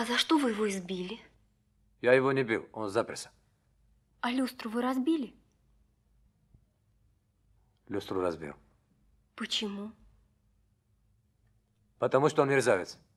А за что вы его избили? Я его не бил, он заперся. А люстру вы разбили? Люстру разбил. Почему? Потому что он мерзавец.